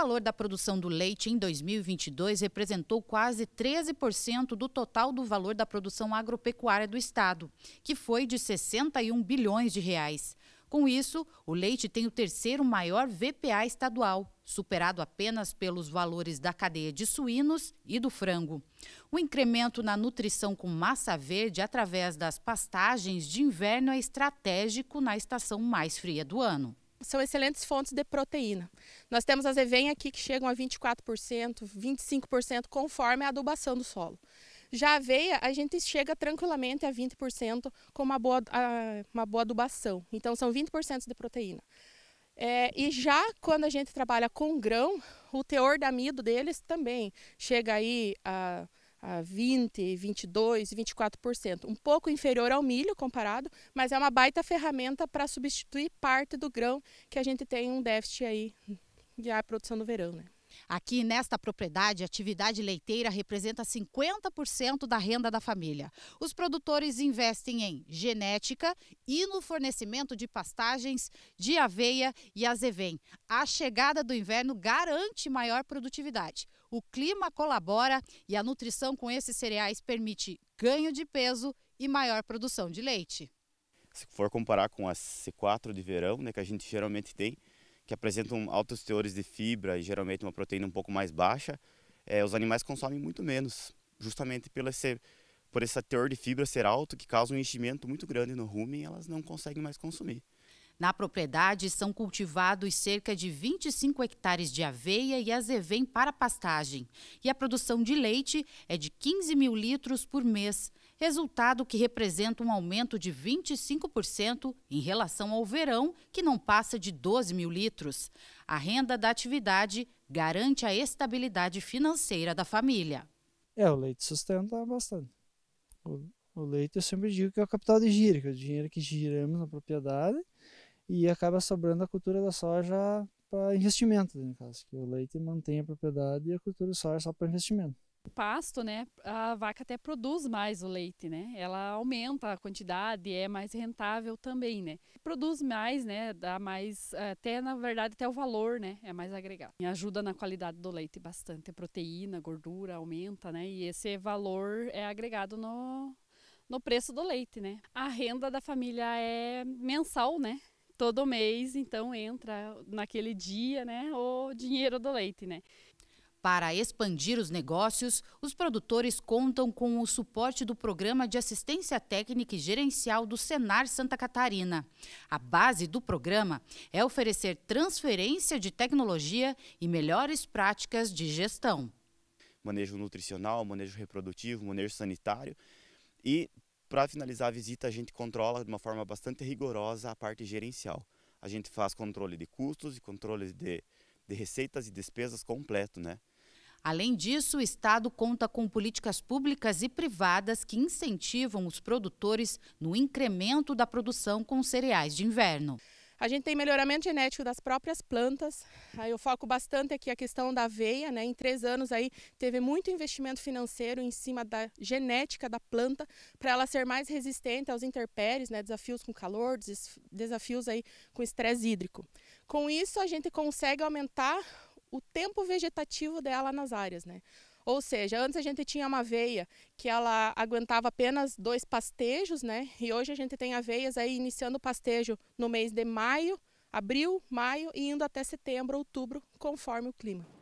valor da produção do leite em 2022 representou quase 13% do total do valor da produção agropecuária do estado, que foi de 61 bilhões de reais. Com isso, o leite tem o terceiro maior VPA estadual, superado apenas pelos valores da cadeia de suínos e do frango. O incremento na nutrição com massa verde através das pastagens de inverno é estratégico na estação mais fria do ano são excelentes fontes de proteína. Nós temos as evenhas aqui que chegam a 24%, 25%, conforme a adubação do solo. Já a aveia, a gente chega tranquilamente a 20% com uma boa, uma boa adubação. Então, são 20% de proteína. É, e já quando a gente trabalha com grão, o teor de amido deles também chega aí a a 20, 22, 24%, um pouco inferior ao milho comparado, mas é uma baita ferramenta para substituir parte do grão que a gente tem um déficit aí de ah, produção no verão, né? Aqui nesta propriedade, a atividade leiteira representa 50% da renda da família. Os produtores investem em genética e no fornecimento de pastagens de aveia e azevém. A chegada do inverno garante maior produtividade o clima colabora e a nutrição com esses cereais permite ganho de peso e maior produção de leite. Se for comparar com a C4 de verão, né, que a gente geralmente tem, que apresentam altos teores de fibra e geralmente uma proteína um pouco mais baixa, é, os animais consomem muito menos, justamente pela esse, por esse teor de fibra ser alto, que causa um enchimento muito grande no rumen, elas não conseguem mais consumir. Na propriedade são cultivados cerca de 25 hectares de aveia e azevém para pastagem. E a produção de leite é de 15 mil litros por mês, resultado que representa um aumento de 25% em relação ao verão, que não passa de 12 mil litros. A renda da atividade garante a estabilidade financeira da família. É, o leite sustenta bastante. O, o leite eu sempre digo que é o capital de giro, que é o dinheiro que giramos na propriedade e acaba sobrando a cultura da soja para investimento, né, no caso, que o leite mantém a propriedade e a cultura de soja só para investimento. O pasto, né, a vaca até produz mais o leite, né? Ela aumenta a quantidade, é mais rentável também, né? Produz mais, né, dá mais, é, até na verdade até o valor, né, é mais agregado. E ajuda na qualidade do leite bastante, proteína, gordura aumenta, né? E esse valor é agregado no no preço do leite, né? A renda da família é mensal, né? todo mês, então entra naquele dia, né, o dinheiro do leite, né? Para expandir os negócios, os produtores contam com o suporte do Programa de Assistência Técnica e Gerencial do Senar Santa Catarina. A base do programa é oferecer transferência de tecnologia e melhores práticas de gestão. Manejo nutricional, manejo reprodutivo, manejo sanitário e para finalizar a visita, a gente controla de uma forma bastante rigorosa a parte gerencial. A gente faz controle de custos e controle de, de receitas e despesas completo, né? Além disso, o Estado conta com políticas públicas e privadas que incentivam os produtores no incremento da produção com cereais de inverno. A gente tem melhoramento genético das próprias plantas. Aí ah, eu foco bastante aqui a questão da aveia, né? Em três anos aí teve muito investimento financeiro em cima da genética da planta para ela ser mais resistente aos interpéries, né? Desafios com calor, desafios aí com estresse hídrico. Com isso a gente consegue aumentar o tempo vegetativo dela nas áreas, né? Ou seja, antes a gente tinha uma veia que ela aguentava apenas dois pastejos, né? E hoje a gente tem aveias aí iniciando o pastejo no mês de maio, abril, maio e indo até setembro, outubro, conforme o clima.